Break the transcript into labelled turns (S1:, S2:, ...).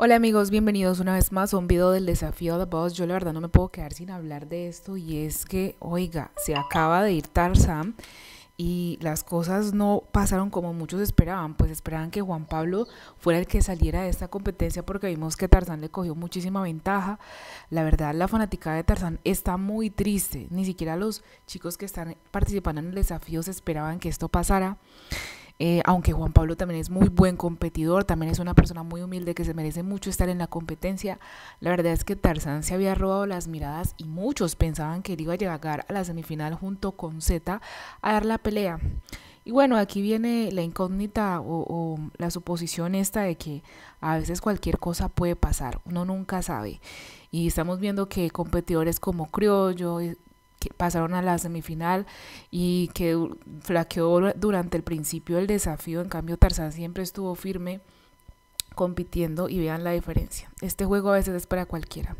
S1: Hola amigos, bienvenidos una vez más a un video del desafío de Boss. Yo la verdad no me puedo quedar sin hablar de esto y es que, oiga, se acaba de ir Tarzan y las cosas no pasaron como muchos esperaban, pues esperaban que Juan Pablo fuera el que saliera de esta competencia porque vimos que Tarzan le cogió muchísima ventaja. La verdad, la fanática de Tarzan está muy triste, ni siquiera los chicos que están participando en el desafío se esperaban que esto pasara. Eh, aunque Juan Pablo también es muy buen competidor, también es una persona muy humilde que se merece mucho estar en la competencia, la verdad es que Tarzán se había robado las miradas y muchos pensaban que él iba a llegar a la semifinal junto con Z a dar la pelea. Y bueno, aquí viene la incógnita o, o, la suposición esta de que a veces cualquier cosa puede pasar, uno nunca sabe. Y estamos viendo que competidores como Criollo, que pasaron a la semifinal y que flaqueó durante el principio del desafío. En cambio, Tarzán siempre estuvo firme compitiendo y vean la diferencia. Este juego a veces es para cualquiera.